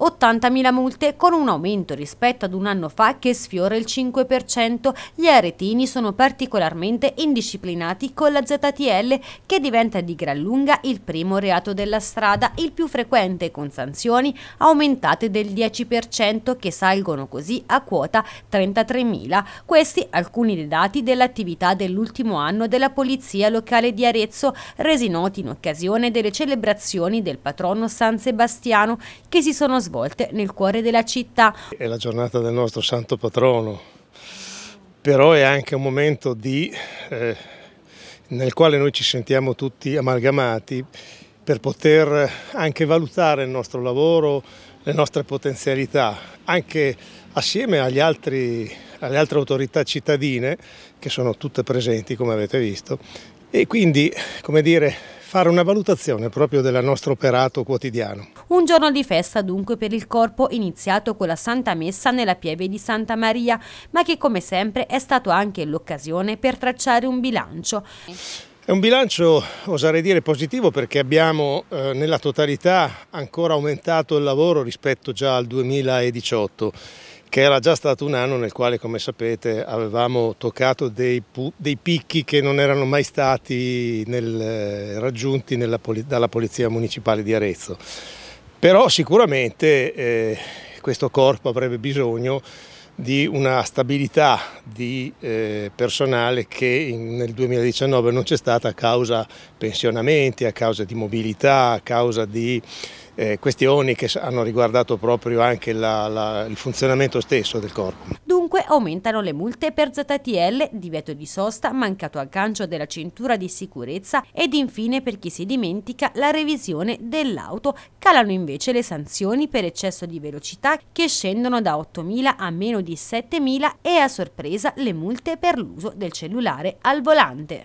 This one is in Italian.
80.000 multe con un aumento rispetto ad un anno fa che sfiora il 5%. Gli aretini sono particolarmente indisciplinati con la ZTL che diventa di gran lunga il primo reato della strada, il più frequente con sanzioni aumentate del 10% che salgono così a quota 33.000. Questi alcuni dei dati dell'attività dell'ultimo anno della Polizia Locale di Arezzo resi noti in occasione delle celebrazioni del patrono San Sebastiano che si sono svolte svolte nel cuore della città. È la giornata del nostro santo patrono, però è anche un momento di, eh, nel quale noi ci sentiamo tutti amalgamati per poter anche valutare il nostro lavoro, le nostre potenzialità, anche assieme altri, alle altre autorità cittadine che sono tutte presenti come avete visto e quindi come dire fare una valutazione proprio del nostro operato quotidiano. Un giorno di festa dunque per il corpo iniziato con la Santa Messa nella pieve di Santa Maria, ma che come sempre è stato anche l'occasione per tracciare un bilancio. È un bilancio, oserei dire, positivo perché abbiamo eh, nella totalità ancora aumentato il lavoro rispetto già al 2018 che era già stato un anno nel quale, come sapete, avevamo toccato dei, dei picchi che non erano mai stati nel, eh, raggiunti nella, dalla Polizia Municipale di Arezzo. Però sicuramente eh, questo corpo avrebbe bisogno di una stabilità di eh, personale che in, nel 2019 non c'è stata a causa pensionamenti, a causa di mobilità, a causa di eh, questioni che hanno riguardato proprio anche la, la, il funzionamento stesso del corpo. Dunque aumentano le multe per ZTL, divieto di sosta, mancato aggancio della cintura di sicurezza ed infine per chi si dimentica la revisione dell'auto. Calano invece le sanzioni per eccesso di velocità che scendono da 8.000 a meno di 7.000 e a sorpresa le multe per l'uso del cellulare al volante.